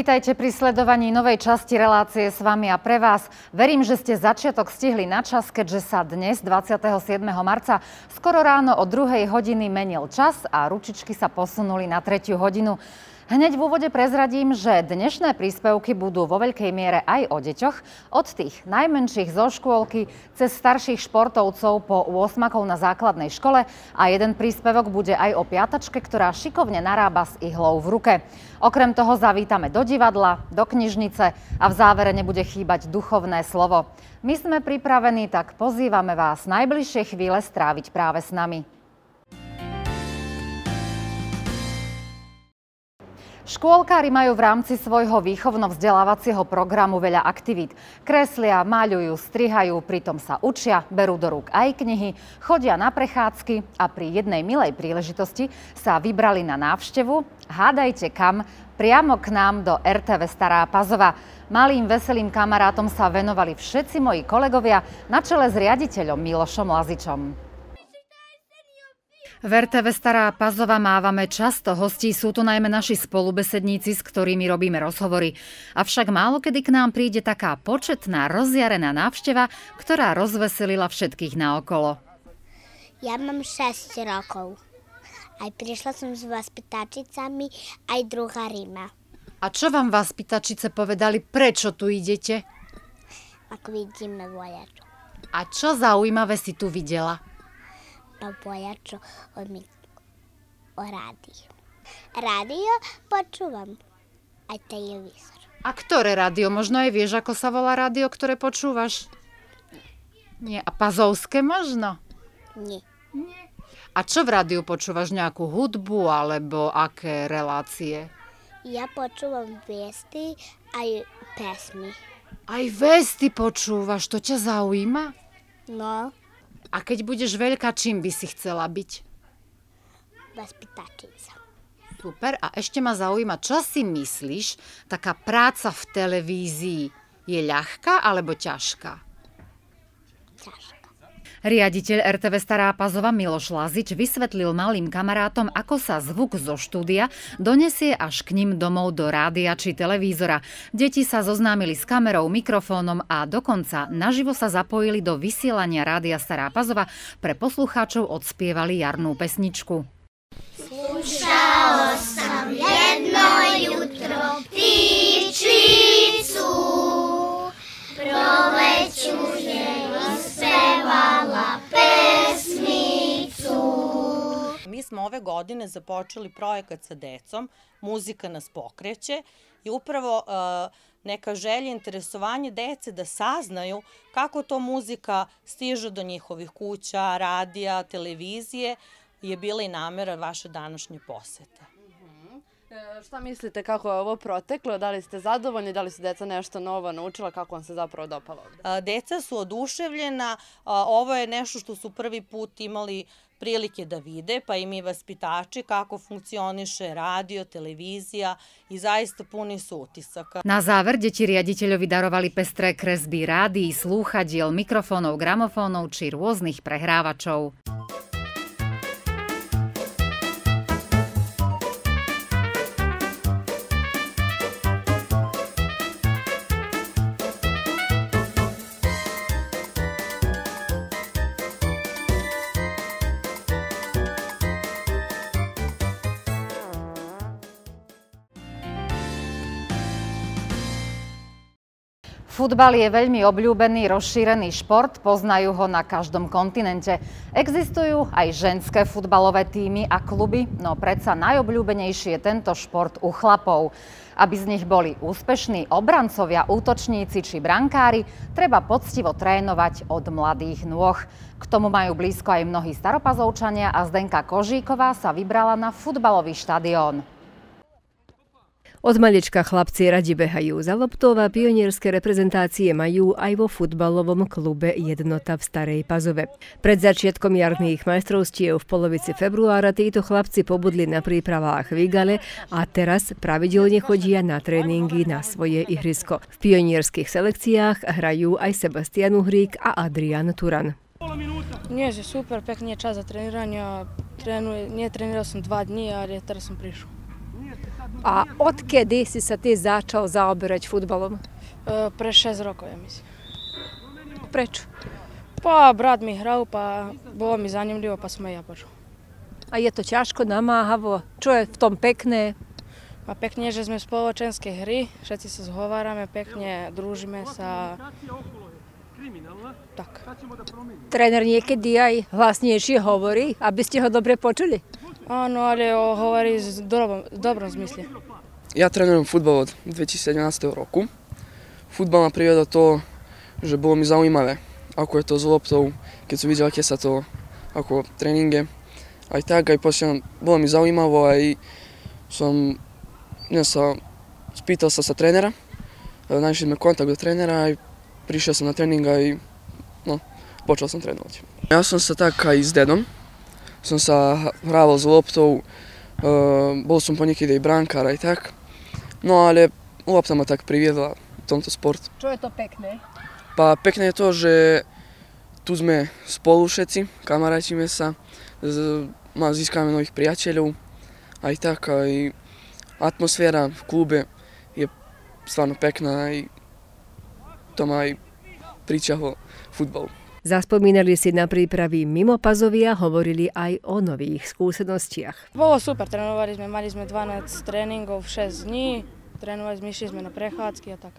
Vítajte pri sledovaní novej časti relácie s vami a pre vás. Verím, že ste začiatok stihli na čas, keďže sa dnes, 27. marca, skoro ráno o 2. hodiny menil čas a ručičky sa posunuli na 3. hodinu. Hneď v úvode prezradím, že dnešné príspevky budú vo veľkej miere aj o deťoch, od tých najmenších zo škôlky cez starších športovcov po 8 na základnej škole a jeden príspevok bude aj o piatačke, ktorá šikovne narába s ihlou v ruke. Okrem toho zavítame do divadla, do knižnice a v závere nebude chýbať duchovné slovo. My sme pripravení, tak pozývame vás najbližšie chvíle stráviť práve s nami. Škôlkári majú v rámci svojho výchovno-vzdelávacieho programu veľa aktivít. Kreslia, maľujú, strihajú, pritom sa učia, berú do rúk aj knihy, chodia na prechádzky a pri jednej milej príležitosti sa vybrali na návštevu, hádajte kam, priamo k nám do RTV Stará Pazova. Malým veselým kamarátom sa venovali všetci moji kolegovia na čele s riaditeľom Milošom Lazičom. V RTV Stará Pazova mávame často hostí, sú to najmä naši spolubesedníci, s ktorými robíme rozhovory. Avšak málo kedy k nám príde taká početná, rozjarená návšteva, ktorá rozveselila všetkých naokolo. Ja mám 6 rokov. Aj prišla som s vás ptáčicami, aj druhá Rima. A čo vám vás pýtačice povedali, prečo tu idete? Ako vidíme vojaču. A čo zaujímavé si tu videla? pa čo o, mi, o rádiu. Rádio počúvam aj televízor. A ktoré radio? Možno aj vieš, ako sa volá radio, ktoré počúvaš? Nie. A pazovské možno? Nie. Nie. A čo v rádiu počúvaš? Nejakú hudbu alebo aké relácie? Ja počúvam vesty aj pesmy. Aj vesty počúvaš? To ťa zaujíma? No. A keď budeš veľká, čím by si chcela byť? Vaspitačnica. Super. A ešte ma zaujíma, čo si myslíš, taká práca v televízii je ľahká alebo ťažká? Riaditeľ RTV Stará Pazova Miloš Lazič vysvetlil malým kamarátom, ako sa zvuk zo štúdia donesie až k ním domov do rádia či televízora. Deti sa zoznámili s kamerou, mikrofónom a dokonca naživo sa zapojili do vysielania rádia Stará Pazova. Pre poslucháčov odspievali jarnú pesničku. Slušalo som jedno jutro píčicu, proleču smo ove godine započeli projekat sa decom, muzika nas pokreće i upravo e, neka želja i interesovanje dece da saznaju kako to muzika stiže do njihovih kuća, radija, televizije je bila i namera vaše današnje posete. Mhm. E, šta mislite kako je ovo proteklo? Da li ste zadovoljni? Da li su deca nešto novo naučila? Kako vam se zapravo dopalo ovde? E, deca su oduševljena. Ovo je nešto što su prvi put imali prilike da vide, pa i mi vaspitači, kako funkcioniše radio, televizija i zaista puni su utisaka. Na záver deti riaditeľovi darovali pestré kresby rádií, slúchadiel, mikrofónov, gramofónov či rôznych prehrávačov. Futbal je veľmi obľúbený, rozšírený šport, poznajú ho na každom kontinente. Existujú aj ženské futbalové týmy a kluby, no predsa najobľúbenejší je tento šport u chlapov. Aby z nich boli úspešní obrancovia, útočníci či brankári, treba poctivo trénovať od mladých nôh. K tomu majú blízko aj mnohí staropazovčania a Zdenka Kožíková sa vybrala na futbalový štadión. Od malička chlapci radi behajú za loptou a pionierské reprezentácie majú aj vo futbalovom klube Jednota v Starej Pazove. Pred začiatkom jarných majstrovstiev v polovici februára títo chlapci pobudli na prípravách vigale a teraz pravidelne chodia na tréningy na svoje ihrisko. V pionierských selekciách hrajú aj Sebastian Uhrík a Adrian Turan. Nie, že super, pekný čas za treniranje. Trenuje, som dva dni, ale teraz som prišao. A odkedy si sa ty začal zaoberať futbalom? pre 6 rokov, ja myslím. Prečo? Pa brat mi hral, pa bolo mi zanimlivo, pa som aj ja počul. A je to ťažko, namáhavo? Čo je v tom pekné? A pekne že sme spoločenské hry, všetci sa zhovárame, pekne družíme sa. Tak. Trener niekedy aj hlasnejšie hovorí, aby ste ho dobre počuli? Áno, ale hovorí v dobrom, dobrom zmysle. Ja trénujem futbal od 2017. roku. Futbal ma privedol to, že bolo mi zaujímavé, ako je to s loptou, keď som videl, aké sa to ako tréninge. Aj tak, aj počujem, bolo mi zaujímavé, aj som, ja sa, spýtal sa sa trénera, e, našli sme kontakt do trénera, aj prišiel som na tréning, aj, no, počal som trénovať. Ja som sa tak aj s dedom som sa hrával s loptou, eh, bol som ponekedy aj brankár aj tak. No ale lopta ma tak priviedla v tomto sport. Čo je to pekné? Pa pekné je to, že tu sme spolu všetci, kamarátime sa, z, ma získame nových priateľov, aj tak, aj atmosféra v klube je stvarno pekná, aj to ma aj pričahol futbal. Zaspomínali si na prípravy mimo pazovia, hovorili aj o nových skúsenostiach. Bolo super, trénovali sme, mali sme 12 tréningov, 6 dní, trénovali sme, išli sme na prechádzky a tak.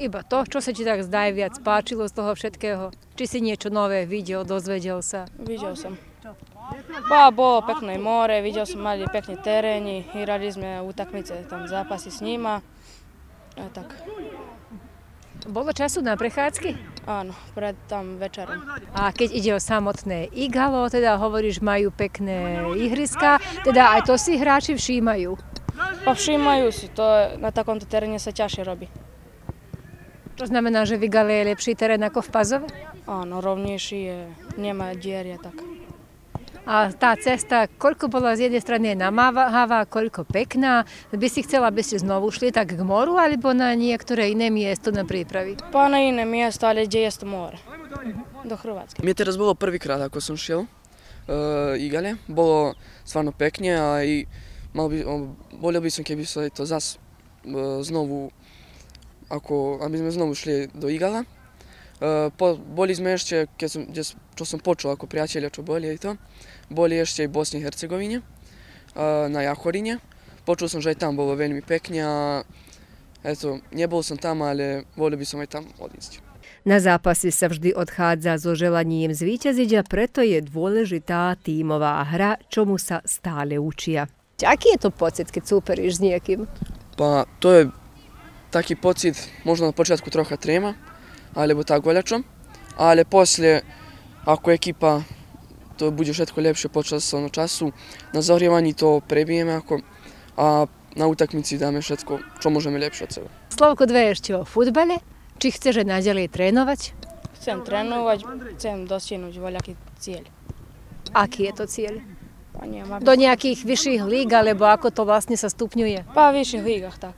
Iba to, čo sa ti tak zdaj viac páčilo z toho všetkého. Či si niečo nové videl, dozvedel sa? Videl som. Pa, bolo pekné more, videl som, mali pekné teréni, hrali sme utakmice, tam zápasy s nima. A tak. Bolo času na prechádzky? Áno, pred tam večerom. A keď ide o samotné igalo, teda hovoríš, majú pekné ihriska, teda aj to si hráči všímajú. Pa všímajú si, to na takomto teréne sa ťažšie robí. To znamená, že v igale je lepší terén ako v Pazove? Áno, rovnejší je, nemá diery a tak a tá cesta, koľko bola z jednej strany namáhavá, koľko pekná, by si chcela, aby ste znovu šli tak k moru alebo na niektoré iné miesto na prípravy? Po na iné miesto, ale kde je to more? Do Hrvatske. Mne teraz bolo prvýkrát, ako som šiel uh, Igale. Bolo stvarno pekne a i mal by, bolio by som, keby sa to zase uh, znovu, ako, aby sme znovu šli do Igala. Po, boli sme ešte, keď som, kde, čo som počul ako priateľa, čo boli aj to, boli ešte aj v Bosni i Hercegovine, na Jahorine. Počul som, že aj tam bolo veľmi pekne a eto, nebol som tam, ale volil by som aj tam odísť. Na zápasy sa vždy odchádza so želaním zvíťaziť a preto je dôležitá tímová hra, čomu sa stále učia. Aký je to pocit keď superiš s niekým? Pa to je taký pocit, možno na počiatku trocha trema, alebo tak goljačom, ale poslije ako ekipa to bude všetko lepšie počas ono, času na zorjevanji to prebijeme ako, a na utakmici dáme všetko, čo môžeme lepšie od seba. Slavko, dve ešte o futbale. Či chceš naďalej trénovať? Chcem trénovať, chcem dosiahnuť voľaký cieľ. Aký je to cieľ? Do nejakých vyšších líg, alebo ako to vlastne sa stupňuje? Pa vyšších lígach, tak.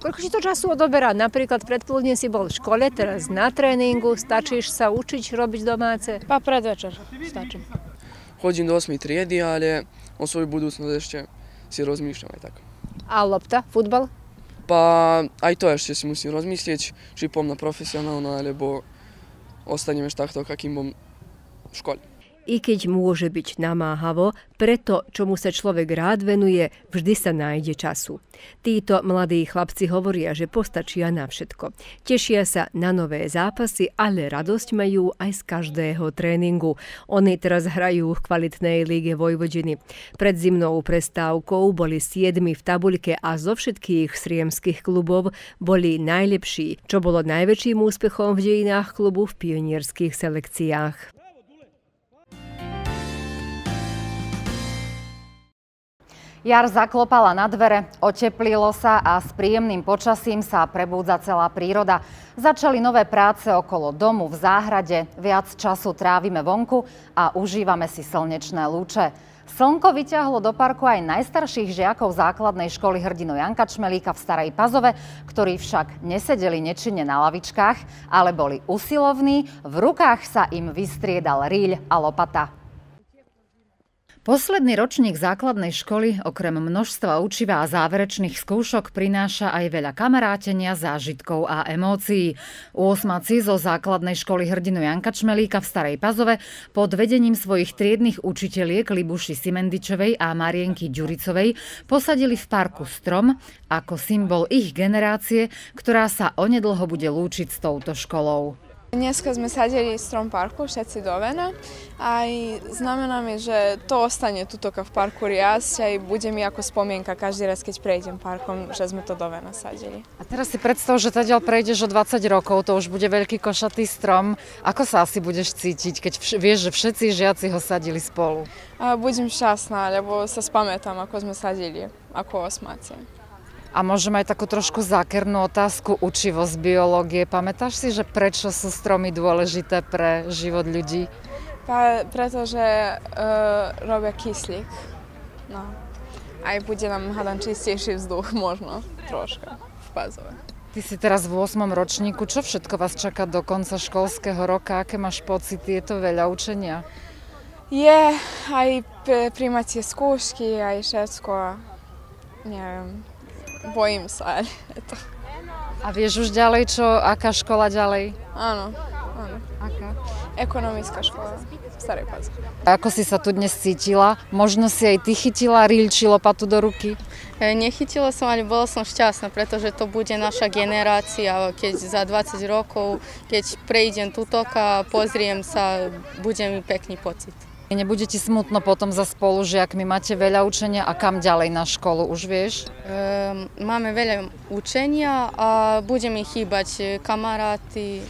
Koľko si to času odoberá? Napríklad predpoludne si bol v škole, teraz na tréningu, stačíš sa učiť, robiť domáce? Pa predvečer stačím. Chodím do 8 triedy, ale o svoju budúcnosť ešte si rozmýšľam aj tak. A lopta, futbal? Pa aj to ešte si musím rozmyslieť, či pom na profesionálno, alebo ostanem ešte takto, akým bom v škole i keď môže byť namáhavo, preto, čomu sa človek rád venuje, vždy sa nájde času. Títo mladí chlapci hovoria, že postačia na všetko. Tešia sa na nové zápasy, ale radosť majú aj z každého tréningu. Oni teraz hrajú v kvalitnej líge Vojvodiny. Pred zimnou prestávkou boli siedmi v tabuľke a zo všetkých sriemských klubov boli najlepší, čo bolo najväčším úspechom v dejinách klubu v pionierských selekciách. Jar zaklopala na dvere, oteplilo sa a s príjemným počasím sa prebúdza celá príroda. Začali nové práce okolo domu, v záhrade, viac času trávime vonku a užívame si slnečné lúče. Slnko vyťahlo do parku aj najstarších žiakov základnej školy hrdinu Janka Čmelíka v Starej Pazove, ktorí však nesedeli nečine na lavičkách, ale boli usilovní, v rukách sa im vystriedal rýľ a lopata. Posledný ročník základnej školy okrem množstva učiva a záverečných skúšok prináša aj veľa kamarátenia, zážitkov a emócií. Osmaci zo základnej školy hrdinu Janka Čmelíka v Starej Pazove pod vedením svojich triednych učiteliek Libuši Simendičovej a Marienky Ďuricovej posadili v parku strom ako symbol ich generácie, ktorá sa onedlho bude lúčiť s touto školou. Dneska sme sadili strom parku, všetci dovena a znamená mi, že to ostane tu v parku riasť, a bude mi ako spomienka každý raz, keď prejdem parkom, že sme to dovena sadili. A teraz si predstav, že teda prejdeš o 20 rokov, to už bude veľký košatý strom. Ako sa asi budeš cítiť, keď vieš, že všetci žiaci ho sadili spolu? A budem šťastná, lebo sa spamätám, ako sme sadili, ako osmáci. A môžem aj takú trošku zákernú otázku, učivosť biológie. Pamätáš si, že prečo sú stromy dôležité pre život ľudí? pretože e, robia kyslík. No. Aj bude nám, hádam, čistejší vzduch možno troška v pázove. Ty si teraz v 8. ročníku. Čo všetko vás čaká do konca školského roka? Aké máš pocity? Je to veľa učenia? Je, aj príjmate skúšky, aj všetko. Neviem, bojím sa, ale to... A vieš už ďalej, čo, aká škola ďalej? Áno, áno. Aká? Ekonomická škola Starej Ako si sa tu dnes cítila? Možno si aj ty chytila či lopatu do ruky? Nechytila som, ale bola som šťastná, pretože to bude naša generácia. Keď za 20 rokov, keď prejdem tutok a pozriem sa, bude mi pekný pocit. Nebudete smutno potom za spolužiakmi? Máte veľa učenia a kam ďalej na školu už vieš? Ehm, máme veľa učenia a bude mi chýbať e, kamaráty,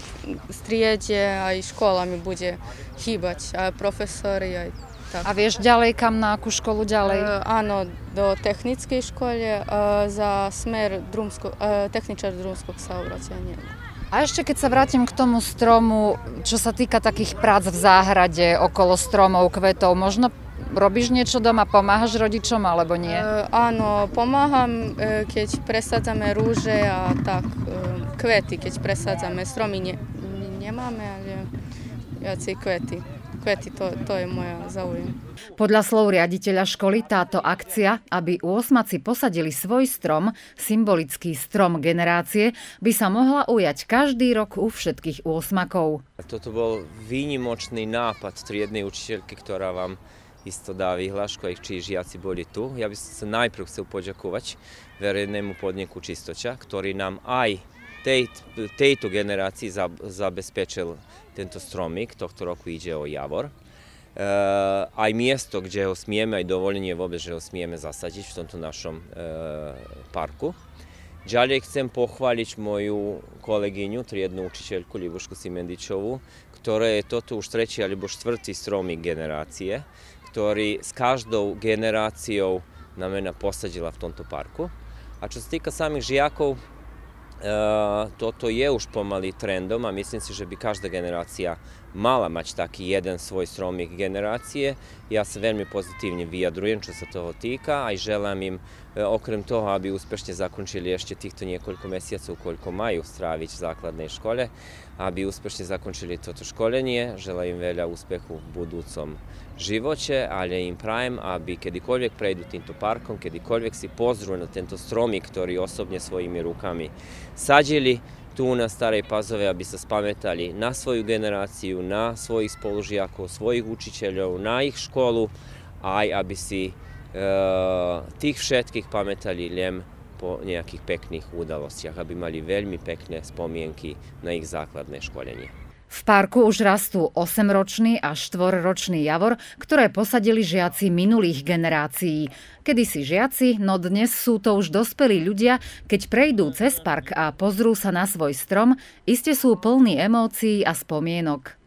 striede, aj škola mi bude chýbať, aj profesori, aj tak. A vieš ďalej, kam na akú školu ďalej? E, áno, do technickej škole e, za smer Drumsko, e, techničar Drumskog saobraćaja. A ešte keď sa vrátim k tomu stromu, čo sa týka takých prác v záhrade, okolo stromov, kvetov, možno robíš niečo doma, pomáhaš rodičom alebo nie? E, áno, pomáham, e, keď presádzame rúže a tak, e, kvety, keď presádzame, stromy ne, nemáme, ale viacej kvety. Kvety, to, to je moja záujem. Podľa slov riaditeľa školy táto akcia, aby osmaci posadili svoj strom, symbolický strom generácie, by sa mohla ujať každý rok u všetkých osmakov. Toto bol výnimočný nápad triednej učiteľky, ktorá vám isto dá vyhlášku, aj žiaci boli tu. Ja by som sa najprv chcel poďakovať verejnému podniku čistoča, ktorý nám aj tej, tejto generácii zabezpečil tento stromik, tohto roku ide o javor. Eh, aj miesto, kde ho smieme, aj dovolenie vôbec, že ho smieme zasadiť v tomto našom eh, parku. Ďalej chcem pochváliť moju kolegyňu, triednu učiteľku Libušku Simendičovu, ktorá je toto už tretí alebo štvrtý stromík generácie, ktorý s každou generáciou na mena posadila v tomto parku. A čo sa týka samých žijakov, eh, toto je už pomaly trendom a myslím si, že bi každá generacija malamać taki jedan svoj stromih generacije. Ja sam veoma pozitivne vyjadrujem, čo sa toho týka, aj želám im e, okrem toho, aby úspešne zakončili ešte týchto niekoľko mesiacov, koľko majú stráviť v základnej škole, aby úspešne zakončili toto školenie. Želám im veľa úspechu v budúcom živote, ale im prajem, aby kedykoľvek prejdú týmto parkom, kedykoľvek si pozrú na tento stromik, ktorý osobne svojimi rukami sadili, tu na stare pazove, aby sa spametali na svoju generáciu, na svojich spolužiakov, svojich učiteľov, na ich školu, aj aby si e, tých všetkých pamätali len po nejakých pekných udalostiach, aby mali veľmi pekné spomienky na ich základné školenie. V parku už rastú 8-ročný a 4-ročný javor, ktoré posadili žiaci minulých generácií. Kedy si žiaci, no dnes sú to už dospelí ľudia, keď prejdú cez park a pozrú sa na svoj strom, iste sú plní emócií a spomienok.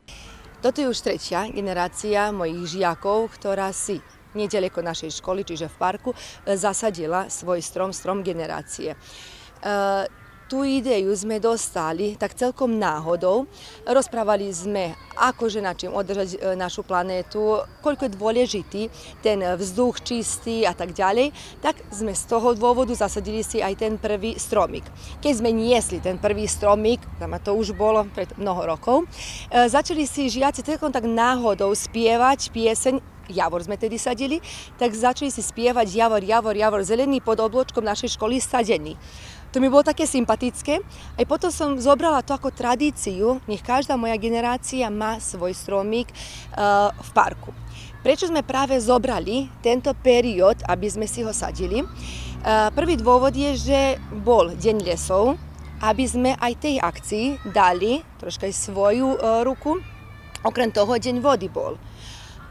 Toto je už tretia generácia mojich žiakov, ktorá si nedaleko našej školy, čiže v parku, zasadila svoj strom, strom generácie. E, tú ideju sme dostali tak celkom náhodou. Rozprávali sme, ako že na čím održať e, našu planétu, koľko je dôležitý ten vzduch čistý a tak ďalej, tak sme z toho dôvodu zasadili si aj ten prvý stromik. Keď sme niesli ten prvý stromik, tam to už bolo pred mnoho rokov, e, začali si žiaci celkom tak náhodou spievať pieseň javor sme tedy sadili, tak začali si spievať javor, javor, javor, zelený pod obločkom našej školy sadený. To mi bolo také sympatické. Aj potom som zobrala to ako tradíciu, nech každá moja generácia má svoj stromík uh, v parku. Prečo sme práve zobrali tento period, aby sme si ho sadili? Uh, eh, prvi dôvod je, že bol Deň lesov, aby sme aj tej akcii dali troška aj svoju uh, ruku, okrem toho Deň vody bol.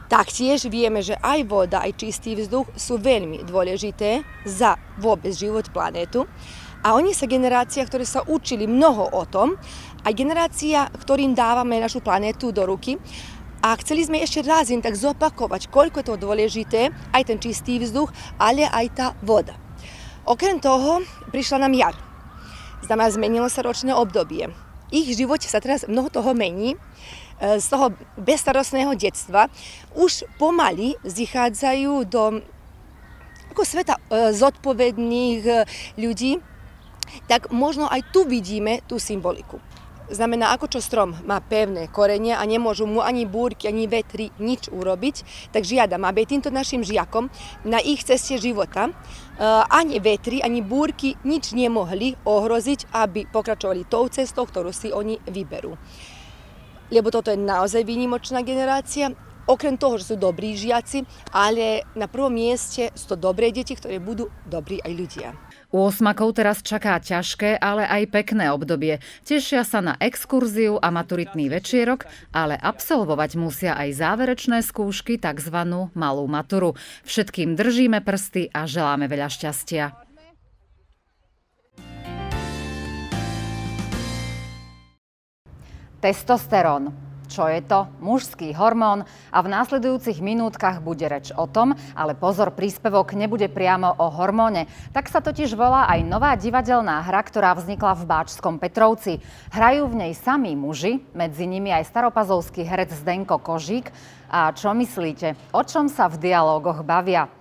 Taktiež vieme, že aj voda, aj čistý vzduch sú veľmi dôležité za vôbec život planetu. A oni sa generácia, ktoré sa učili mnoho o tom, a generácia, ktorým dávame našu planetu do ruky, a chceli sme ešte raz im tak zopakovať, koľko je to dôležité, aj ten čistý vzduch, ale aj tá voda. Okrem toho, prišla nám jar. Znamená, zmenilo sa ročné obdobie. Ich život sa teraz mnoho toho mení, e, z toho bezstarostného detstva, už pomaly zichádzajú do ako sveta e, zodpovedných e, ľudí, tak možno aj tu vidíme tú symboliku. Znamená, ako čo strom má pevné korenie a nemôžu mu ani búrky, ani vetri nič urobiť, tak žiadam, aby týmto našim žiakom na ich ceste života eh, ani vetri, ani búrky nič nemohli ohroziť, aby pokračovali tou cestou, ktorú si oni vyberú. Lebo toto je naozaj výnimočná generácia okrem toho, že sú dobrí žiaci, ale na prvom mieste sú to dobré deti, ktoré budú dobrí aj ľudia. U osmakov teraz čaká ťažké, ale aj pekné obdobie. Tešia sa na exkurziu a maturitný večierok, ale absolvovať musia aj záverečné skúšky, tzv. malú maturu. Všetkým držíme prsty a želáme veľa šťastia. Testosterón čo je to mužský hormón a v následujúcich minútkach bude reč o tom, ale pozor, príspevok nebude priamo o hormóne. Tak sa totiž volá aj nová divadelná hra, ktorá vznikla v Báčskom Petrovci. Hrajú v nej sami muži, medzi nimi aj staropazovský herec Zdenko Kožík. A čo myslíte, o čom sa v dialógoch bavia?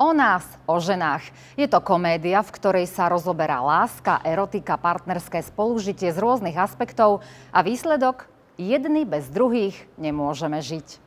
o nás, o ženách. Je to komédia, v ktorej sa rozoberá láska, erotika, partnerské spolužitie z rôznych aspektov a výsledok jedni bez druhých nemôžeme žiť.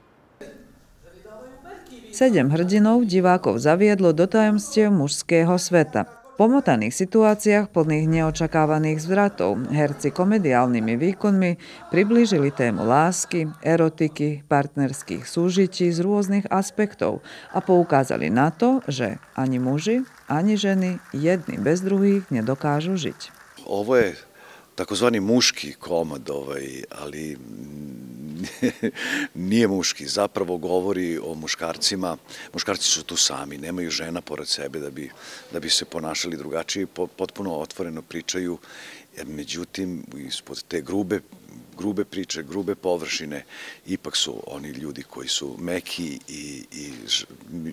Sedem hrdinov divákov zaviedlo do tajomstiev mužského sveta. V pomotaných situáciách plných neočakávaných zvratov herci komediálnymi výkonmi priblížili tému lásky, erotiky, partnerských súžití z rôznych aspektov a poukázali na to, že ani muži, ani ženy jedni bez druhých nedokážu žiť. Ovo je takozvani muški komad, ovaj, ali nije muški, zapravo govori o muškarcima, muškarci su tu sami, nemaju žena pored sebe da bi, da bi se ponašali drugačije, potpuno otvoreno pričaju, međutim, ispod te grube grube priče, grube površine, ipak su oni ljudi koji su meki i, i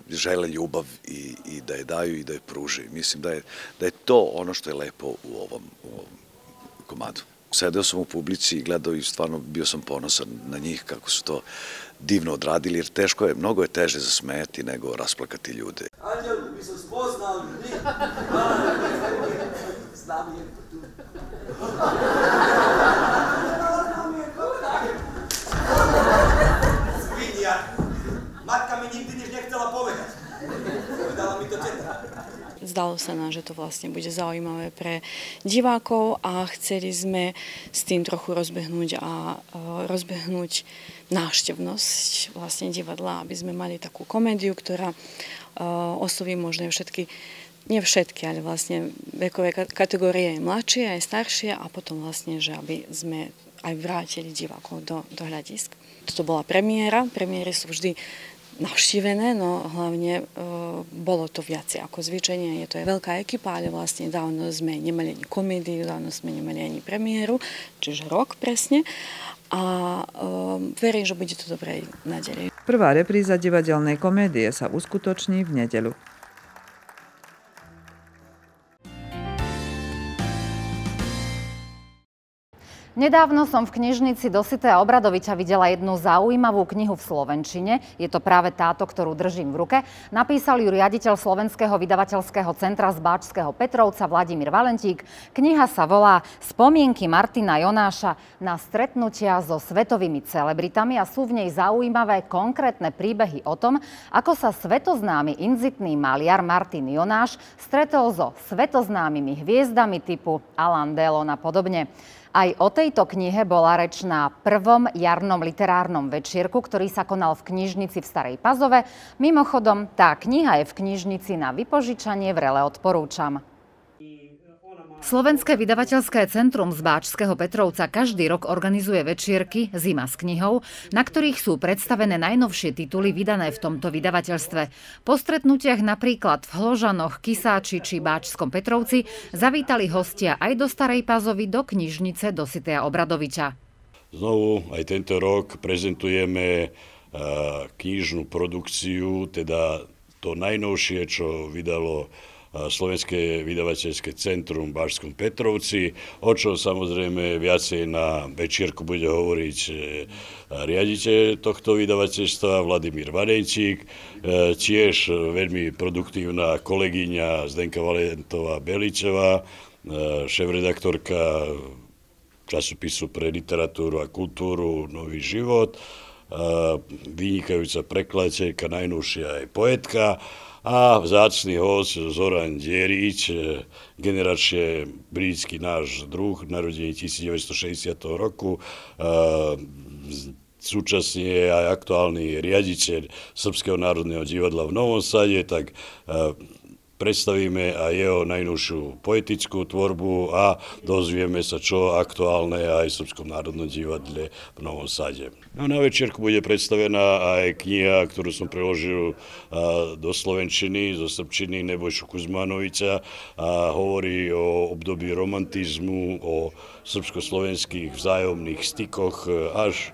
žele ljubav i, i da je daju i da je pruže. Mislim da je, da je to ono što je lepo u ovom, u ovom komadu. Sedeo sam u publici i gledao i stvarno bio sam ponosan na njih kako su to divno odradili, jer teško je, mnogo je teže zasmejati nego rasplakati ljude. Anđel, mi se spoznali, znam je tu. zdalo sa nám, že to vlastne bude zaujímavé pre divákov a chceli sme s tým trochu rozbehnúť a e, rozbehnúť návštevnosť vlastne divadla, aby sme mali takú komédiu, ktorá e, osloví možno všetky nie všetky, ale vlastne vekové kategórie aj mladšie, aj staršie a potom vlastne, že aby sme aj vrátili divákov do, do hľadisk. Toto bola premiéra. Premiéry sú vždy navštívené, no hlavne e, bolo to viac ako zvyčajne. Je to je veľká ekipa, ale vlastne dávno sme nemali ani komédiu, dávno sme nemali ani premiéru, čiže rok presne. A e, verím, že bude to dobré naďalej. Prvá repríza divadelnej komédie sa uskutoční v nedeľu. Nedávno som v knižnici Dosité a Obradoviča videla jednu zaujímavú knihu v Slovenčine. Je to práve táto, ktorú držím v ruke. Napísal ju riaditeľ Slovenského vydavateľského centra z Báčského Petrovca Vladimír Valentík. Kniha sa volá Spomienky Martina Jonáša na stretnutia so svetovými celebritami a sú v nej zaujímavé konkrétne príbehy o tom, ako sa svetoznámy inzitný maliar Martin Jonáš stretol so svetoznámymi hviezdami typu Alan Delon a podobne. Aj o tejto knihe bola reč na prvom jarnom literárnom večierku, ktorý sa konal v knižnici v Starej Pazove. Mimochodom, tá kniha je v knižnici na vypožičanie, vrele odporúčam. Slovenské vydavateľské centrum z Báčského Petrovca každý rok organizuje večierky Zima s knihou, na ktorých sú predstavené najnovšie tituly vydané v tomto vydavateľstve. Po stretnutiach napríklad v Hložanoch, Kisáči či Báčskom Petrovci zavítali hostia aj do Starej Pazovi do knižnice Dositea Obradoviča. Znovu aj tento rok prezentujeme e, knižnú produkciu, teda to najnovšie, čo vydalo E, Slovenské vydavateľské centrum v Bažskom Petrovci, o čom samozrejme viacej na večierku bude hovoriť e, riaditeľ tohto vydavateľstva Vladimír Varenčík, e, tiež veľmi produktívna kolegyňa Zdenka Valentová Beličová, šéf-redaktorka časopisu pre literatúru a kultúru Nový život, vynikajúca prekladateľka, najnovšia aj poetka a vzácný host Zoran Dierič, generačne britský náš druh, narodený 1960 roku, súčasne je aj aktuálny riaditeľ Srbského národného divadla v Novom Sade, tak predstavíme aj jeho najnovšiu poetickú tvorbu a dozvieme sa, čo aktuálne aj v Srbskom národnom divadle v Novom Sade. No, na večerku bude predstavená aj kniha, ktorú som preložil do Slovenčiny, zo Srbčiny Nebojšu Kuzmanovica a hovorí o období romantizmu, o srpsko-slovenských vzájomných stykoch e, až e,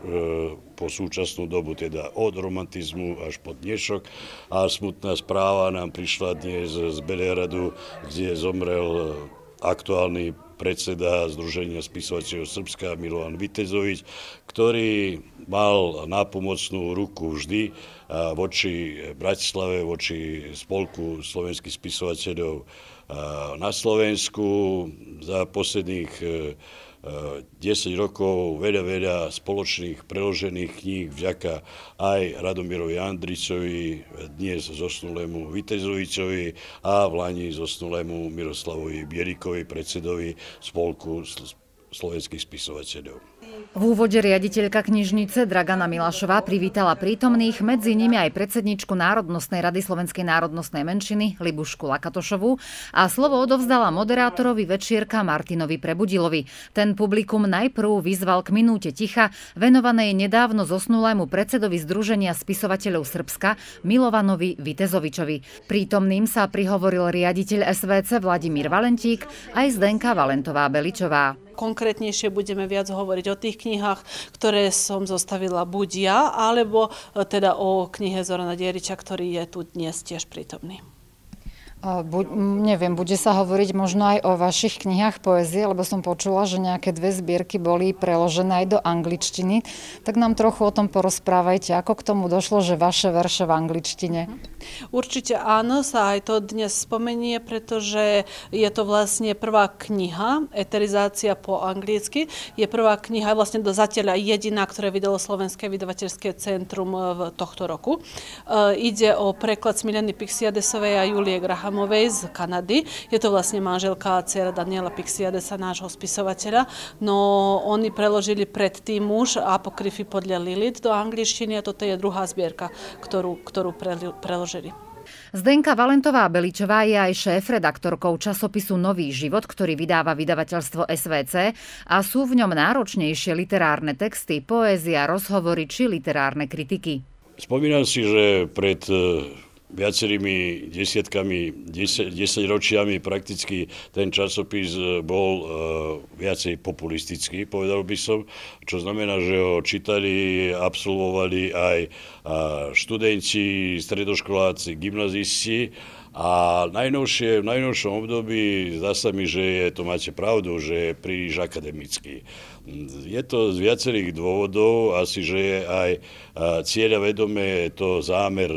po súčasnú dobu, teda od romantizmu až po dnešok. A smutná správa nám prišla dnes z Beliaradu, kde zomrel aktuálny predseda Združenia spisovacieho Srbska Milovan Vitezovič, ktorý mal nápomocnú ruku vždy e, voči Bratislave, voči spolku slovenských spisovateľov E, na Slovensku za posledných 10 e, e, rokov veľa, veľa spoločných preložených kníh vďaka aj Radomirovi Andricovi, dnes zosnulému Vitezovicovi a v Lani zosnulému Miroslavovi Bierikovi, predsedovi Spolku slovenských spisovateľov. V úvode riaditeľka knižnice Dragana Milašová privítala prítomných, medzi nimi aj predsedničku Národnostnej rady Slovenskej národnostnej menšiny Libušku Lakatošovú a slovo odovzdala moderátorovi večierka Martinovi Prebudilovi. Ten publikum najprv vyzval k minúte ticha venovanej nedávno zosnulému predsedovi Združenia spisovateľov Srbska Milovanovi Vitezovičovi. Prítomným sa prihovoril riaditeľ SVC Vladimír Valentík aj Zdenka Valentová-Beličová konkrétnejšie budeme viac hovoriť o tých knihách, ktoré som zostavila buď ja, alebo e, teda o knihe Zorana Dieriča, ktorý je tu dnes tiež prítomný. Bu- neviem, bude sa hovoriť možno aj o vašich knihách poezie, lebo som počula, že nejaké dve zbierky boli preložené aj do angličtiny. Tak nám trochu o tom porozprávajte, ako k tomu došlo, že vaše verše v angličtine. Mhm. Určite áno, sa aj to dnes spomenie, pretože je to vlastne prvá kniha, eterizácia po anglicky. Je prvá kniha, vlastne do zatiaľ jediná, ktoré vydalo Slovenské vydavateľské centrum e, v tohto roku. E, ide o preklad Smiliany Pixiadesovej a Julie Grahamovej z Kanady. Je to vlastne manželka a dcera Daniela Pixiadesa, nášho spisovateľa. No oni preložili predtým už apokryfy podľa Lilith do angličtiny a toto je druhá zbierka, ktorú, ktorú preložili šíri. Zdenka Valentová-Beličová je aj šéf-redaktorkou časopisu Nový život, ktorý vydáva vydavateľstvo SVC a sú v ňom náročnejšie literárne texty, poézia, rozhovory či literárne kritiky. Spomínam si, že pred eh, viacerými desiatkami, desaťročiami prakticky ten časopis e, bol e, viacej populistický, povedal by som, čo znamená, že ho čítali, absolvovali aj a, študenti, stredoškoláci, gymnazisti a najnovšie, v najnovšom období zdá sa mi, že je, to máte pravdu, že je príliš akademický. Je to z viacerých dôvodov, asi že je aj cieľa vedomé to zámer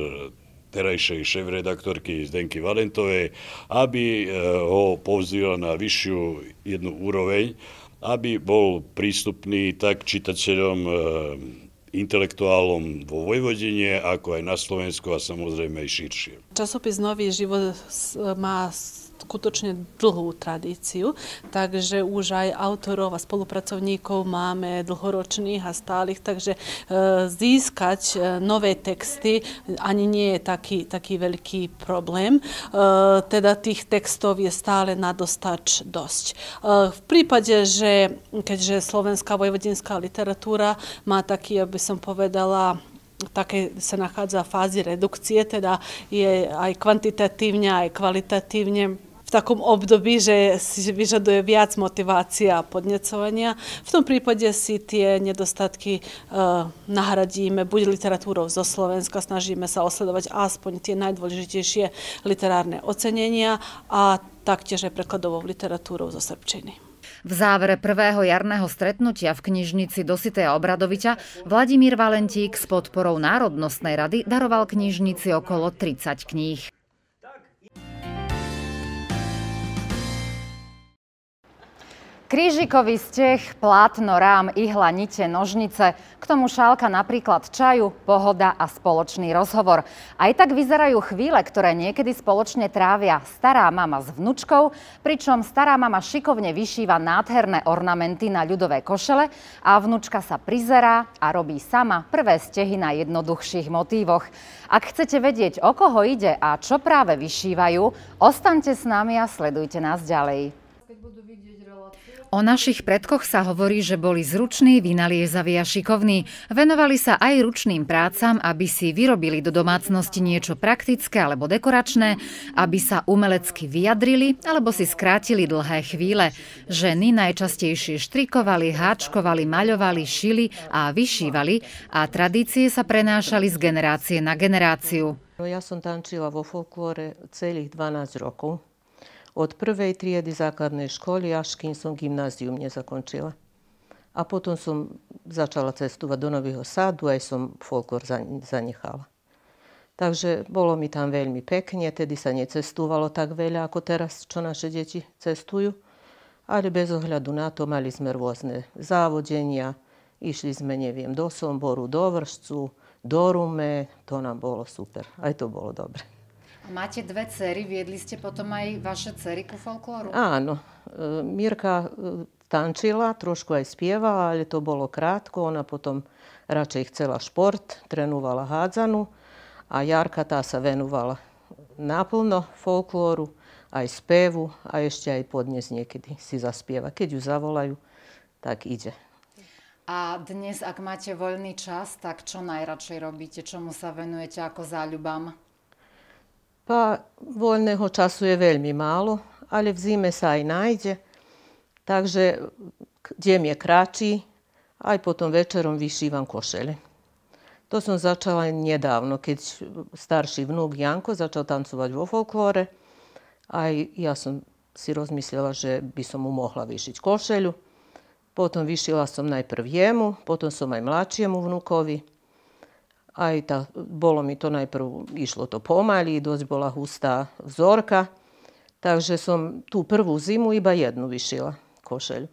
terajšej šéf-redaktorky Zdenky Valentovej, aby e, ho povzdvihla na vyššiu jednu úroveň, aby bol prístupný tak čitateľom, e, intelektuálom vo Vojvodine, ako aj na Slovensku a samozrejme aj širšie. Časopis Nový život e, má skutočne dlhú tradíciu, takže už aj autorov a spolupracovníkov máme dlhoročných a stálych, takže e, získať e, nové texty ani nie je taký, taký veľký problém. E, teda tých textov je stále na dostač dosť. V prípade, že keďže slovenská vojvodinská literatúra má taký, aby som povedala, také sa nachádza v fázi redukcie, teda je aj kvantitatívne, aj kvalitatívne v takom období, že si vyžaduje viac motivácia a podnecovania. V tom prípade si tie nedostatky e, nahradíme buď literatúrou zo Slovenska, snažíme sa osledovať aspoň tie najdôležitejšie literárne ocenenia a taktiež aj prekladovou literatúrou zo srbčiny. V závere prvého jarného stretnutia v knižnici Dositeja Obradoviťa Vladimír Valentík s podporou Národnostnej rady daroval knižnici okolo 30 kníh. Krížikový steh, plátno, rám, ihla, nite, nožnice, k tomu šálka napríklad čaju, pohoda a spoločný rozhovor. Aj tak vyzerajú chvíle, ktoré niekedy spoločne trávia stará mama s vnučkou, pričom stará mama šikovne vyšíva nádherné ornamenty na ľudové košele a vnučka sa prizerá a robí sama prvé stehy na jednoduchších motívoch. Ak chcete vedieť, o koho ide a čo práve vyšívajú, ostaňte s nami a sledujte nás ďalej. O našich predkoch sa hovorí, že boli zruční, vynaliezaví a šikovní. Venovali sa aj ručným prácam, aby si vyrobili do domácnosti niečo praktické alebo dekoračné, aby sa umelecky vyjadrili alebo si skrátili dlhé chvíle. Ženy najčastejšie štrikovali, háčkovali, maľovali, šili a vyšívali a tradície sa prenášali z generácie na generáciu. Ja som tančila vo folklóre celých 12 rokov. Od prve triedy základnej školy až kým som je zakončila. A potom sam začala cestovati do Novih sádu, a i sam folklor zanechala. Takže bolo mi tam veľmi pekne, tedy sa necestovalo tak veľa ako teraz, čo naše deti cestujú. Ali bez ohľadu na to mali sme rôzne závodenia. Išli sme, neviem, do Somboru, do Vršcu, do Rume. To nám bolo super. Aj to bolo dobre. Máte dve cery, viedli ste potom aj vaše cery ku folklóru? Áno. E, Mirka e, tančila, trošku aj spievala, ale to bolo krátko. Ona potom radšej chcela šport, trénovala hádzanu a Jarka tá sa venovala naplno folklóru, aj spevu a ešte aj podnes niekedy si zaspieva. Keď ju zavolajú, tak ide. A dnes, ak máte voľný čas, tak čo najradšej robíte? Čomu sa venujete ako záľubám? Pa voľného času je veľmi málo, ale v zime sa aj nájde. Takže diem je kračí, aj potom večerom vyšívam košele. To som začala nedávno, keď starší vnúk Janko začal tancovať vo folklóre. Aj ja som si rozmislila, že by som mu mohla vyšiť košelju. Potom vyšila som najprv jemu, potom som aj mladšiemu vnúkovi. Aj tá, bolo mi to najprv, išlo to pomaly, dosť bola hustá vzorka. Takže som tú prvú zimu iba jednu vyšila košeľ.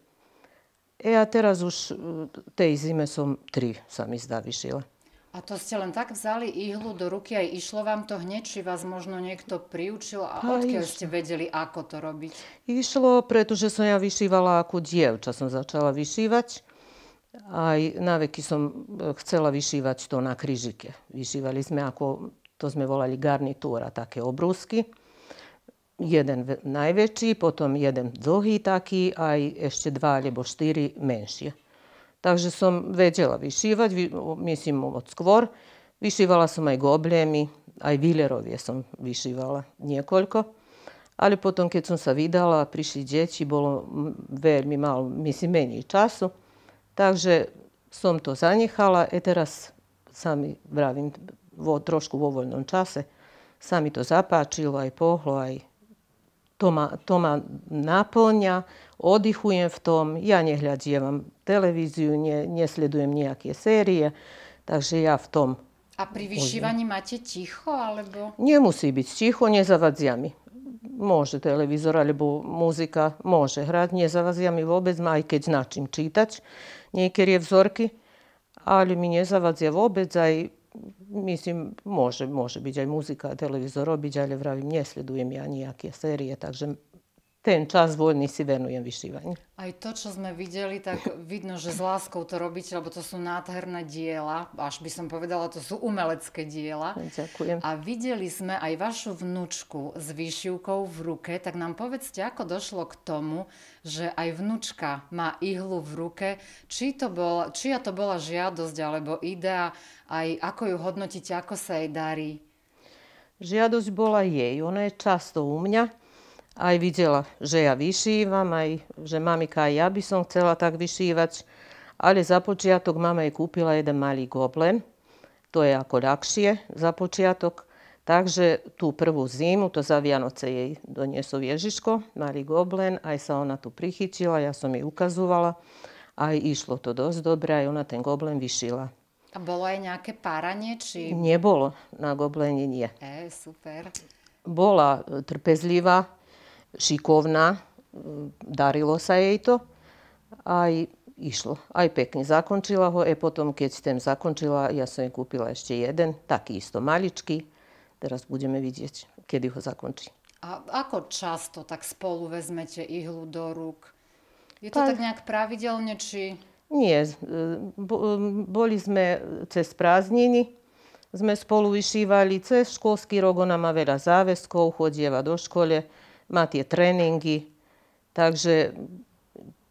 E a teraz už e, tej zime som tri, sa mi zdá, vyšila. A to ste len tak vzali ihlu do ruky a išlo vám to hneď, či vás možno niekto priučil a, a odkiaľ ste vedeli, ako to robiť? Išlo, pretože som ja vyšívala ako dievča, som začala vyšívať. Aj veky som e, chcela vyšívať to na križike. Vyšívali sme ako, to sme volali garnitúra, také obrúsky. Jeden najväčší, potom jeden dlhý taký, aj ešte dva alebo štyri menšie. Takže som vedela vyšívať, myslím od skôr. Vyšívala sam aj goblemi, aj vilerovie sam vyšívala niekoľko. Ali potom kad sam sa vidala, prišli dječi, bolo veľmi malo, myslím, menej času. Takže som to zanechala i teraz sami bravim vo, trošku vo voľnom čase. Sami to zapáčilo, aj pohlo, aj to ma, to ma v tom, ja ne televíziu, televiziju, ne, sledujem nejaké série, takže ja v tom... A pri vyšívaní máte ticho, alebo... Nemusí byť ticho, mi môže televízor alebo muzika, môže hrať. Nezavazia mi vôbec, aj keď značím čítač niektoré vzorky, ale mi nezavazia vôbec, aj myslím, môže, može biti aj muzika, televízor robiť, ale vravím, nesledujem ja nejaké série, takže ten čas voľný si venujem vyšívaniu. Aj to, čo sme videli, tak vidno, že s láskou to robíte, lebo to sú nádherné diela, až by som povedala, to sú umelecké diela. Ďakujem. A videli sme aj vašu vnúčku s výšivkou v ruke, tak nám povedzte, ako došlo k tomu, že aj vnúčka má ihlu v ruke, či to bol, čia to bola žiadosť alebo idea, aj ako ju hodnotíte, ako sa jej darí? Žiadosť bola jej, ona je často u mňa aj videla, že ja vyšívam, aj, že mamika aj ja by som chcela tak vyšívať. Ale za počiatok mama jej kúpila jeden malý goblen. To je ako ľahšie za počiatok. Takže tú prvú zimu, to za Vianoce jej doniesol Ježiško, malý goblen, aj sa ona tu prichytila, ja som jej ukazovala. Aj išlo to dosť dobre, aj ona ten goblen vyšila. A bolo aj nejaké páranie? Či... Nebolo, na goblene nie. E, super. Bola trpezlivá, šikovna, darilo sa jej to, a išlo. Aj pekne zakončila ho, a e potom keď ten zakončila, ja som jej kúpila ešte jeden, taký isto maličký. Teraz budeme vidieť, kedy ho zakončí. A ako často tak spolu vezmete ihlu do rúk? Je to tak nejak pravidelne, či... Nie, e, boli sme cez prázdniny, sme spolu vyšívali cez školský rok, ona má veľa záväzkov, chodieva do škole, má tie tréningy, takže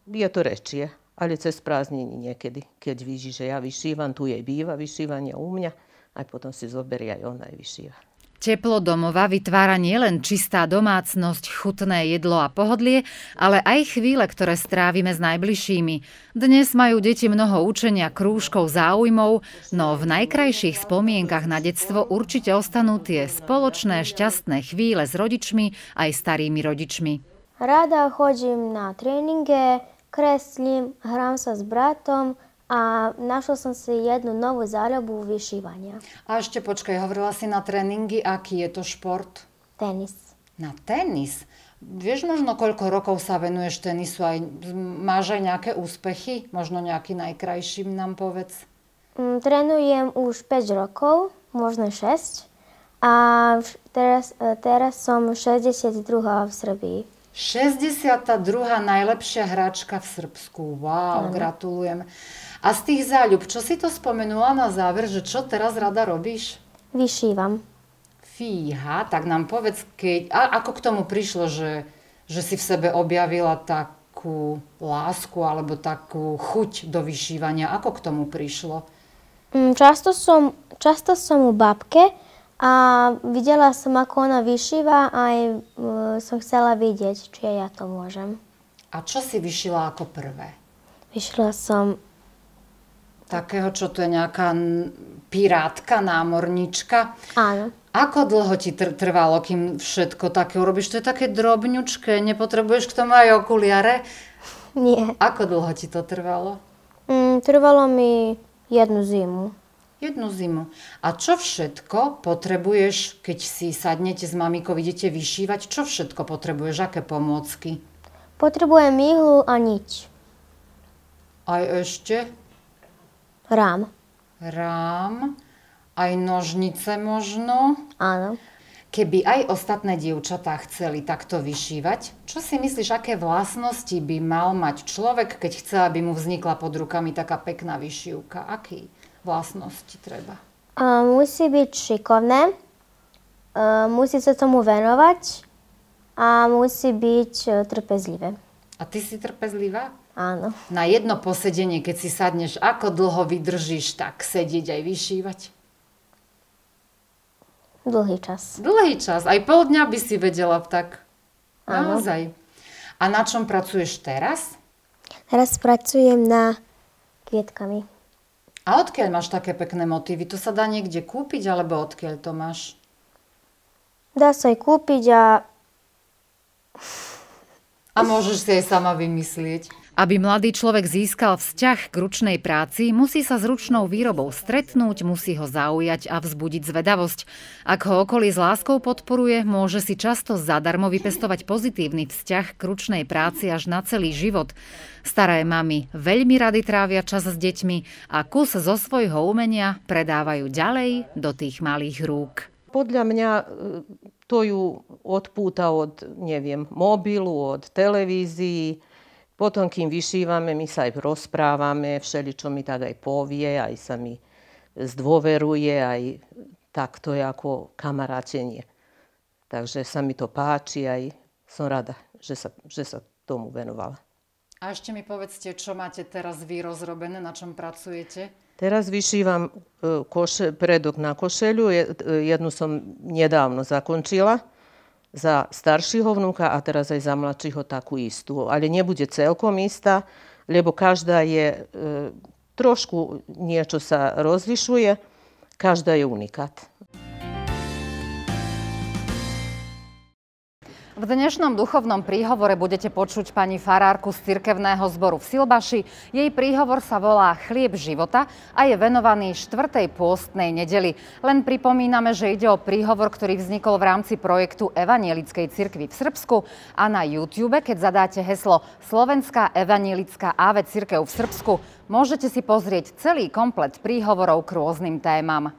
je to rečie, ale cez prázdniny niekedy, keď vidí, že ja vyšívam, tu jej býva vyšívanie u mňa, aj potom si zoberie aj ona aj vyšíva. Teplo domova vytvára nielen čistá domácnosť, chutné jedlo a pohodlie, ale aj chvíle, ktoré strávime s najbližšími. Dnes majú deti mnoho učenia, krúžkov, záujmov, no v najkrajších spomienkach na detstvo určite ostanú tie spoločné šťastné chvíle s rodičmi aj starými rodičmi. Rada chodím na tréninge, kreslím, hrám sa s bratom, a našla som si jednu novú záľubu vyšívania. A ešte počkaj, hovorila si na tréningy, aký je to šport? Tenis. Na tenis? Vieš možno, koľko rokov sa venuješ tenisu? Aj, máš aj nejaké úspechy? Možno nejaký najkrajší nám povedz. Mm, trénujem už 5 rokov, možno 6. A teraz, e, teraz som 62. v Srbii. 62. najlepšia hráčka v Srbsku. Wow, ano. gratulujem. A z tých záľub, čo si to spomenula na záver, že čo teraz rada robíš? Vyšívam. Fíha, tak nám povedz, keď, a ako k tomu prišlo, že, že si v sebe objavila takú lásku alebo takú chuť do vyšívania. Ako k tomu prišlo? Mm, často som, často som u babke a videla som, ako ona vyšíva a aj e, som chcela vidieť, či ja to môžem. A čo si vyšila ako prvé? Vyšila som takého, čo to je nejaká pirátka, námornička. Áno. Ako dlho ti tr- trvalo, kým všetko také urobíš? To je také drobňučké, nepotrebuješ k tomu aj okuliare? Nie. Ako dlho ti to trvalo? Mm, trvalo mi jednu zimu. Jednu zimu. A čo všetko potrebuješ, keď si sadnete s mamikou, idete vyšívať? Čo všetko potrebuješ? Aké pomôcky? Potrebujem ihlu a nič. Aj ešte? Rám. Rám. Aj nožnice možno. Áno. Keby aj ostatné dievčatá chceli takto vyšívať, čo si myslíš, aké vlastnosti by mal mať človek, keď chce, aby mu vznikla pod rukami taká pekná vyšívka? Aký vlastnosti treba? A musí byť šikovné, musí sa tomu venovať a musí byť e, trpezlivé. A ty si trpezlivá? Áno. Na jedno posedenie, keď si sadneš, ako dlho vydržíš tak sedieť aj vyšívať? Dlhý čas. Dlhý čas. Aj pol dňa by si vedela tak. Áno. Naozaj. A na čom pracuješ teraz? Teraz pracujem na kvietkami. A odkiaľ máš také pekné motívy? To sa dá niekde kúpiť, alebo odkiaľ to máš? Dá sa aj kúpiť a... A môžeš si aj sama vymyslieť. Aby mladý človek získal vzťah k ručnej práci, musí sa s ručnou výrobou stretnúť, musí ho zaujať a vzbudiť zvedavosť. Ak ho okolí s láskou podporuje, môže si často zadarmo vypestovať pozitívny vzťah k ručnej práci až na celý život. Staré mamy veľmi rady trávia čas s deťmi a kus zo svojho umenia predávajú ďalej do tých malých rúk. Podľa mňa e, to ju odpúta od, neviem, mobilu, od televízii, potom, kým vyšívame, my sa aj rozprávame, všeli, čo mi tak aj povie, aj sa mi zdôveruje, aj tak to je ako kamarátenie. Takže sa mi to páči, aj som rada, že sa, že sa tomu venovala. A ešte mi povedzte, čo máte teraz vy rozrobené, na čom pracujete? Teraz vyšívam e, koše, predok na košelu, e, jednu som nedávno zakončila. za starších ovnúka a teraz aj za mladšího takú istú. Ale nebude celkom istá, lebo každá je, e, trošku niečo sa rozlišuje, každá je unikát. V dnešnom duchovnom príhovore budete počuť pani farárku z cirkevného zboru v Silbaši. Jej príhovor sa volá Chlieb života a je venovaný 4. pôstnej nedeli. Len pripomíname, že ide o príhovor, ktorý vznikol v rámci projektu Evanielickej cirkvi v Srbsku a na YouTube, keď zadáte heslo Slovenská evanielická AV cirkev v Srbsku, môžete si pozrieť celý komplet príhovorov k rôznym témam.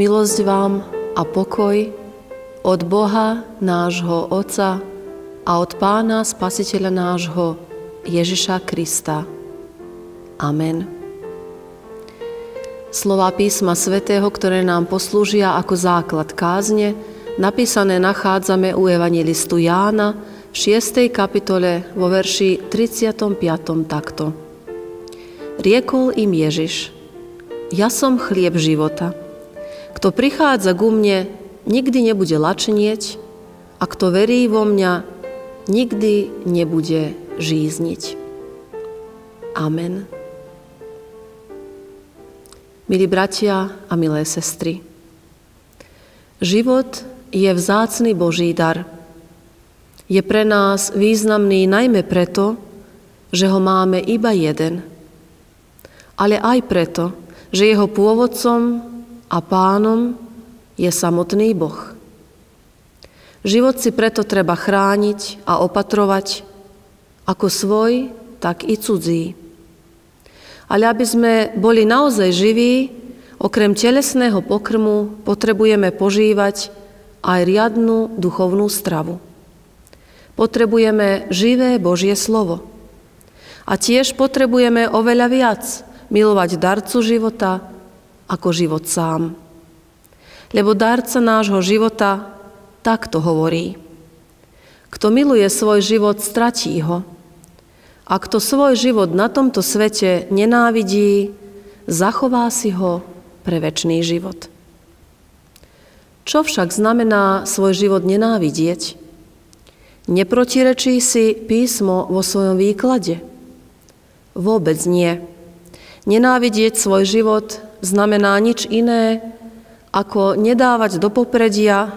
Milosť vám a pokoj od Boha nášho Otca a od Pána Spasiteľa nášho Ježiša Krista. Amen. Slova písma svätého, ktoré nám poslúžia ako základ kázne, napísané nachádzame u evangelistu Jána v 6. kapitole vo verši 35. takto. Riekol im Ježiš, ja som chlieb života. Kto prichádza ku mne, nikdy nebude lačnieť a kto verí vo mňa, nikdy nebude žízniť. Amen. Milí bratia a milé sestry, život je vzácný Boží dar. Je pre nás významný najmä preto, že ho máme iba jeden, ale aj preto, že jeho pôvodcom a pánom je samotný Boh. Život si preto treba chrániť a opatrovať ako svoj, tak i cudzí. Ale aby sme boli naozaj živí, okrem telesného pokrmu potrebujeme požívať aj riadnu duchovnú stravu. Potrebujeme živé Božie slovo. A tiež potrebujeme oveľa viac milovať darcu života, ako život sám. Lebo darca nášho života takto hovorí. Kto miluje svoj život, stratí ho. A kto svoj život na tomto svete nenávidí, zachová si ho pre väčší život. Čo však znamená svoj život nenávidieť? Neprotirečí si písmo vo svojom výklade? Vôbec nie. Nenávidieť svoj život znamená nič iné, ako nedávať do popredia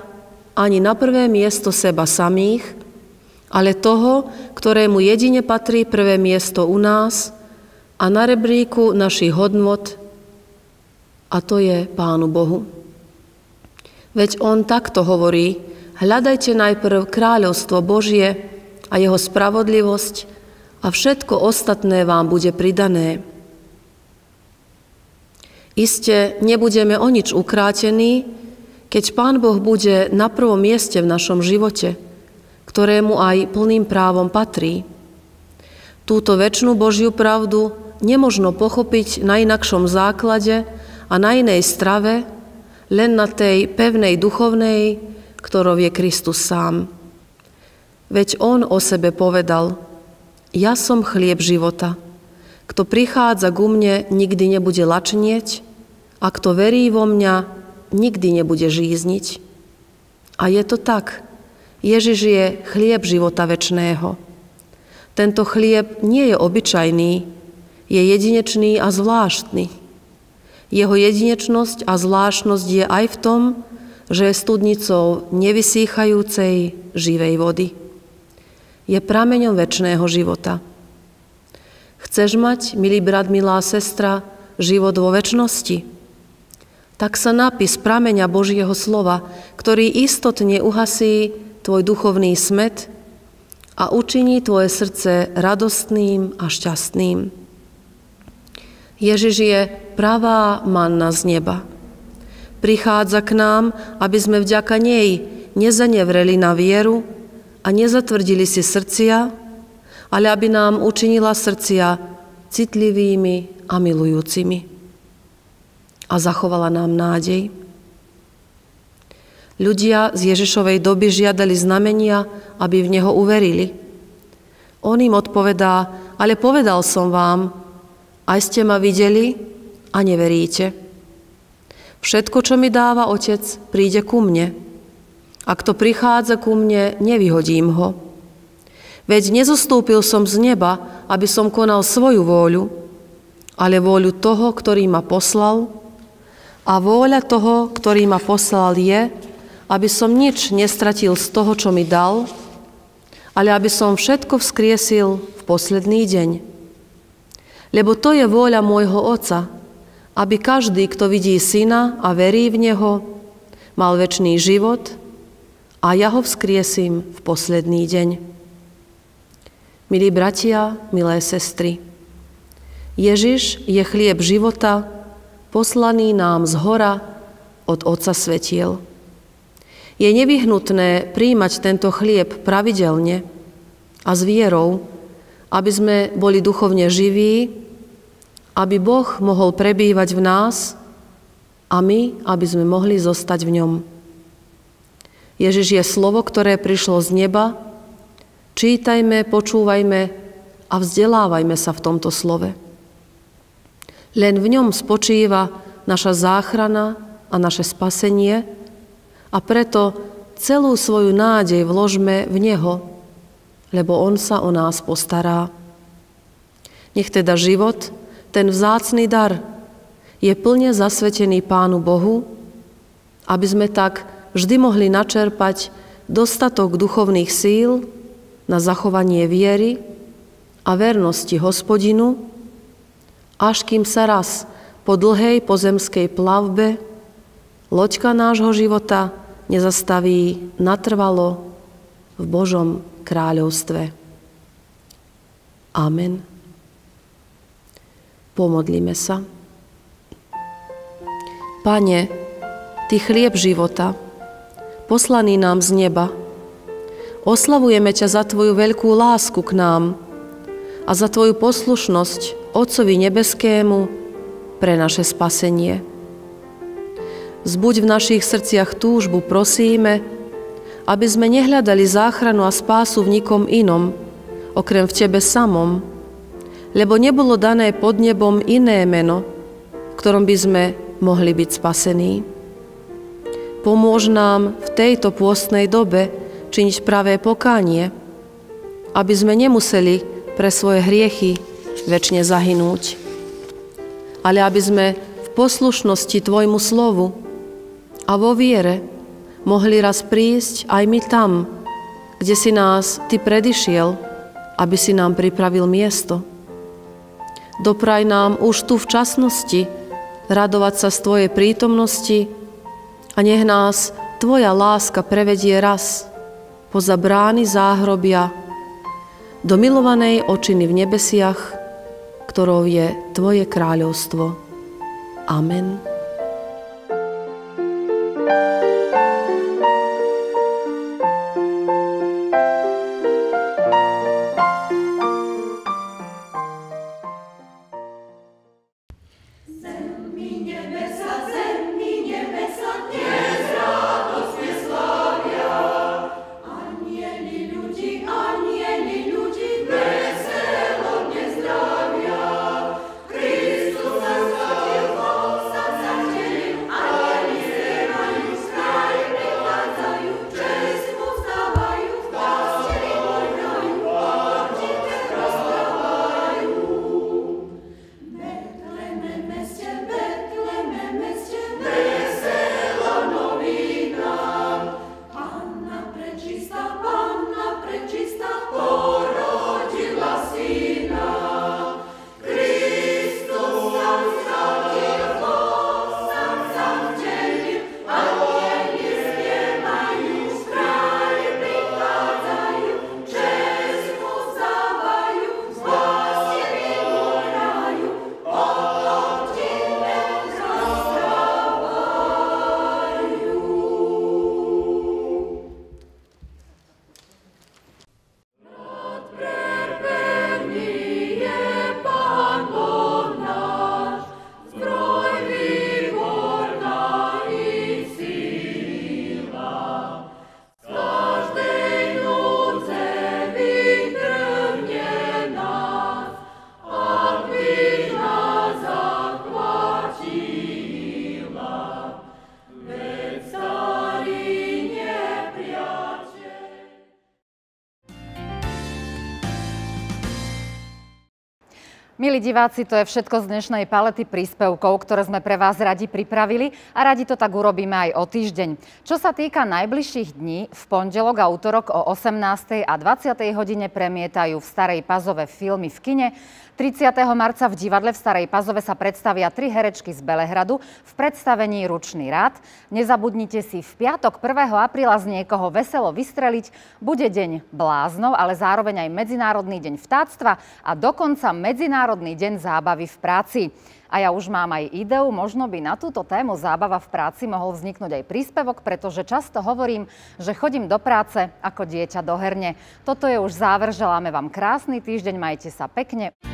ani na prvé miesto seba samých, ale toho, ktorému jedine patrí prvé miesto u nás a na rebríku našich hodnot, a to je Pánu Bohu. Veď on takto hovorí, hľadajte najprv kráľovstvo Božie a jeho spravodlivosť a všetko ostatné vám bude pridané. Iste nebudeme o nič ukrátení, keď Pán Boh bude na prvom mieste v našom živote, ktorému aj plným právom patrí. Túto väčšinu Božiu pravdu nemožno pochopiť na inakšom základe a na inej strave, len na tej pevnej duchovnej, ktorou je Kristus sám. Veď On o sebe povedal, ja som chlieb života. Kto prichádza ku mne, nikdy nebude lačnieť a kto verí vo mňa, nikdy nebude žízniť. A je to tak. Ježiš je chlieb života väčšného. Tento chlieb nie je obyčajný, je jedinečný a zvláštny. Jeho jedinečnosť a zvláštnosť je aj v tom, že je studnicou nevysýchajúcej živej vody. Je prameňom väčšného života. Chceš mať, milý brat, milá sestra, život vo väčšnosti? Tak sa napis prameňa Božieho slova, ktorý istotne uhasí tvoj duchovný smet a učiní tvoje srdce radostným a šťastným. Ježiš je pravá manna z neba. Prichádza k nám, aby sme vďaka nej nezanevreli na vieru a nezatvrdili si srdcia, ale aby nám učinila srdcia citlivými a milujúcimi. A zachovala nám nádej. Ľudia z Ježišovej doby žiadali znamenia, aby v Neho uverili. On im odpovedá, ale povedal som vám, aj ste ma videli a neveríte. Všetko, čo mi dáva Otec, príde ku mne. A kto prichádza ku mne, nevyhodím ho Veď nezostúpil som z neba, aby som konal svoju vôľu, ale vôľu toho, ktorý ma poslal. A vôľa toho, ktorý ma poslal je, aby som nič nestratil z toho, čo mi dal, ale aby som všetko vzkriesil v posledný deň. Lebo to je vôľa môjho Otca, aby každý, kto vidí Syna a verí v Neho, mal väčší život a ja ho vzkriesím v posledný deň. Milí bratia, milé sestry, Ježiš je chlieb života, poslaný nám z hora od Otca Svetiel. Je nevyhnutné príjmať tento chlieb pravidelne a s vierou, aby sme boli duchovne živí, aby Boh mohol prebývať v nás a my, aby sme mohli zostať v ňom. Ježiš je slovo, ktoré prišlo z neba, Čítajme, počúvajme a vzdelávajme sa v tomto slove. Len v ňom spočíva naša záchrana a naše spasenie a preto celú svoju nádej vložme v Neho, lebo On sa o nás postará. Nech teda život, ten vzácný dar, je plne zasvetený Pánu Bohu, aby sme tak vždy mohli načerpať dostatok duchovných síl na zachovanie viery a vernosti hospodinu, až kým sa raz po dlhej pozemskej plavbe loďka nášho života nezastaví natrvalo v Božom kráľovstve. Amen. Pomodlíme sa. Pane, Ty chlieb života, poslaný nám z neba, Oslavujeme ťa za Tvoju veľkú lásku k nám a za Tvoju poslušnosť Otcovi Nebeskému pre naše spasenie. Zbuď v našich srdciach túžbu, prosíme, aby sme nehľadali záchranu a spásu v nikom inom, okrem v Tebe samom, lebo nebolo dané pod nebom iné meno, v ktorom by sme mohli byť spasení. Pomôž nám v tejto pôstnej dobe, činiť pravé pokánie, aby sme nemuseli pre svoje hriechy wiecznie zahynúť. ale aby sme v poslušnosti Tvojmu slovu a vo viere mohli raz prísť aj my tam, kde si nás Ty predišiel, aby si nám pripravil miesto. Dopraj nám už tu v časnosti radovať sa z Tvojej prítomnosti a nech nás Tvoja láska prevedie raz po brány záhrobia, do milovanej očiny v nebesiach, ktorou je Tvoje kráľovstvo. Amen. Milí diváci, to je všetko z dnešnej palety príspevkov, ktoré sme pre vás radi pripravili a radi to tak urobíme aj o týždeň. Čo sa týka najbližších dní, v pondelok a útorok o 18. a 20. hodine premietajú v Starej Pazove filmy v kine, 30. marca v divadle v Starej Pazove sa predstavia tri herečky z Belehradu v predstavení Ručný rád. Nezabudnite si, v piatok 1. apríla z niekoho veselo vystreliť bude deň bláznov, ale zároveň aj Medzinárodný deň vtáctva a dokonca Medzinárodný deň zábavy v práci. A ja už mám aj ideu, možno by na túto tému zábava v práci mohol vzniknúť aj príspevok, pretože často hovorím, že chodím do práce ako dieťa do herne. Toto je už záver, želáme vám krásny týždeň, majte sa pekne.